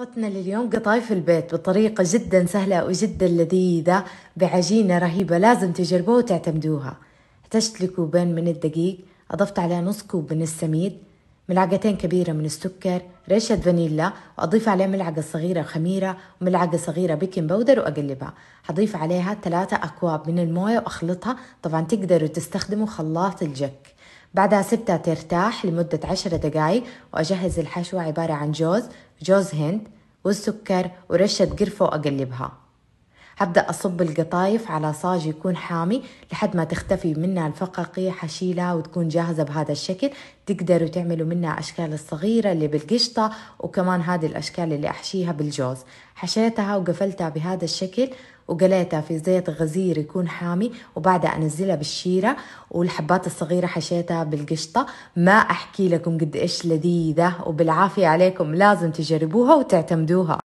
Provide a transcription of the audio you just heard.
وصفتنا لليوم قطايف البيت بطريقة جدا سهلة وجدا لذيذة بعجينة رهيبة لازم تجربوها وتعتمدوها احتجت لكوبين من الدقيق أضفت عليه نص كوب من السميد ملعقتين كبيرة من السكر ريشة فانيلا وأضيف عليه ملعقة صغيرة خميرة وملعقة صغيرة بيكنج باودر وأقلبها حضيف عليها ثلاثة أكواب من الموية وأخلطها طبعا تقدروا تستخدموا خلاط الجك بعدها سبتها ترتاح لمدة عشر دقايق وأجهز الحشوة عبارة عن جوز جوز هند والسكر ورشة قرفة وأقلبها هبدأ أصب القطايف على صاج يكون حامي لحد ما تختفي منها الفقاقيع حشيلها وتكون جاهزة بهذا الشكل تقدروا تعملوا منها أشكال الصغيرة اللي بالقشطة وكمان هذه الأشكال اللي أحشيها بالجوز حشيتها وقفلتها بهذا الشكل وقليتها في زيت غزير يكون حامي وبعدها انزلها بالشيره والحبات الصغيره حشيتها بالقشطه ما احكي لكم قد ايش لذيذه وبالعافيه عليكم لازم تجربوها وتعتمدوها